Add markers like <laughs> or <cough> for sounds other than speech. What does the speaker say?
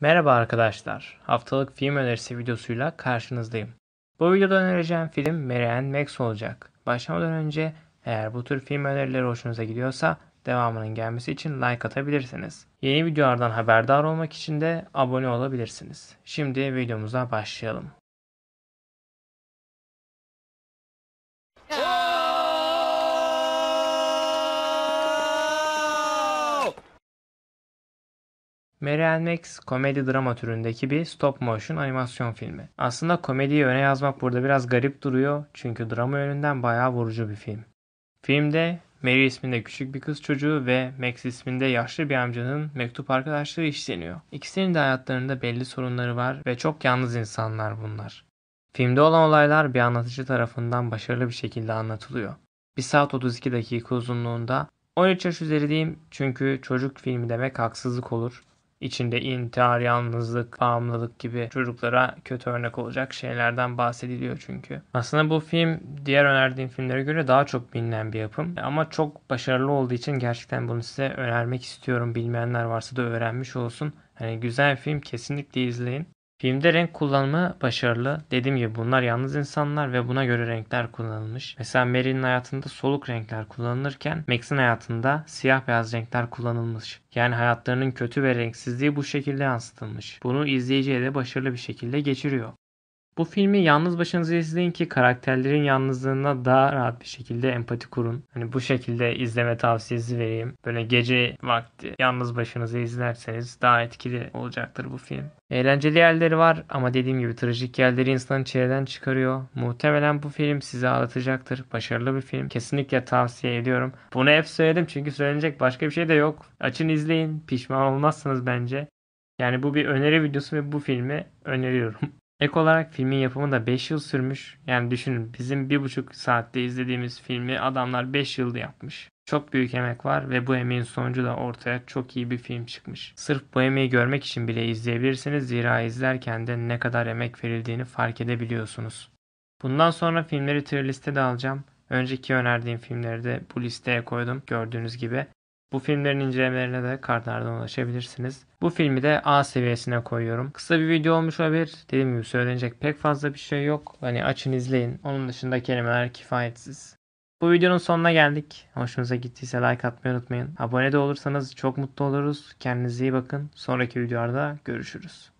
Merhaba arkadaşlar, haftalık film önerisi videosuyla karşınızdayım. Bu videoda önereceğim film Marianne Max olacak. Başlamadan önce eğer bu tür film önerileri hoşunuza gidiyorsa devamının gelmesi için like atabilirsiniz. Yeni videolardan haberdar olmak için de abone olabilirsiniz. Şimdi videomuza başlayalım. Mary and Max komedi drama türündeki bir stop motion animasyon filmi. Aslında komediyi öne yazmak burada biraz garip duruyor çünkü drama yönünden bayağı vurucu bir film. Filmde Mary isminde küçük bir kız çocuğu ve Max isminde yaşlı bir amcanın mektup arkadaşlığı işleniyor. İkisinin de hayatlarında belli sorunları var ve çok yalnız insanlar bunlar. Filmde olan olaylar bir anlatıcı tarafından başarılı bir şekilde anlatılıyor. 1 saat 32 dakika uzunluğunda 13 yaş üzeri diyeyim çünkü çocuk filmi demek haksızlık olur içinde intihar, yalnızlık, bağımlılık gibi çocuklara kötü örnek olacak şeylerden bahsediliyor çünkü. Aslında bu film diğer önerdiğim filmlere göre daha çok bilinen bir yapım. E, ama çok başarılı olduğu için gerçekten bunu size önermek istiyorum. Bilmeyenler varsa da öğrenmiş olsun. Hani güzel film kesinlikle izleyin. Filmde renk kullanımı başarılı. Dediğim gibi bunlar yalnız insanlar ve buna göre renkler kullanılmış. Mesela Mary'nin hayatında soluk renkler kullanılırken Max'in hayatında siyah beyaz renkler kullanılmış. Yani hayatlarının kötü ve renksizliği bu şekilde yansıtılmış. Bunu izleyiciye de başarılı bir şekilde geçiriyor. Bu filmi yalnız başınıza izleyin ki karakterlerin yalnızlığına daha rahat bir şekilde empati kurun. Hani bu şekilde izleme tavsiyesi vereyim. Böyle gece vakti yalnız başınıza izlerseniz daha etkili olacaktır bu film. Eğlenceli yerleri var ama dediğim gibi trajik yerleri insanın çileden çıkarıyor. Muhtemelen bu film sizi ağlatacaktır. Başarılı bir film. Kesinlikle tavsiye ediyorum. Bunu hep söyledim çünkü söylenecek başka bir şey de yok. Açın izleyin. Pişman olmazsınız bence. Yani bu bir öneri videosu ve bu filmi öneriyorum. <laughs> Ek olarak filmin yapımı da 5 yıl sürmüş. Yani düşünün bizim 1,5 saatte izlediğimiz filmi adamlar 5 yılda yapmış. Çok büyük emek var ve bu emeğin sonucu da ortaya çok iyi bir film çıkmış. Sırf bu emeği görmek için bile izleyebilirsiniz zira izlerken de ne kadar emek verildiğini fark edebiliyorsunuz. Bundan sonra filmleri tier liste de alacağım. Önceki önerdiğim filmleri de bu listeye koydum gördüğünüz gibi. Bu filmlerin incelemelerine de kartlardan ulaşabilirsiniz. Bu filmi de A seviyesine koyuyorum. Kısa bir video olmuş olabilir. Dediğim gibi söylenecek pek fazla bir şey yok. Hani açın izleyin. Onun dışında kelimeler kifayetsiz. Bu videonun sonuna geldik. Hoşunuza gittiyse like atmayı unutmayın. Abone de olursanız çok mutlu oluruz. Kendinize iyi bakın. Sonraki videolarda görüşürüz.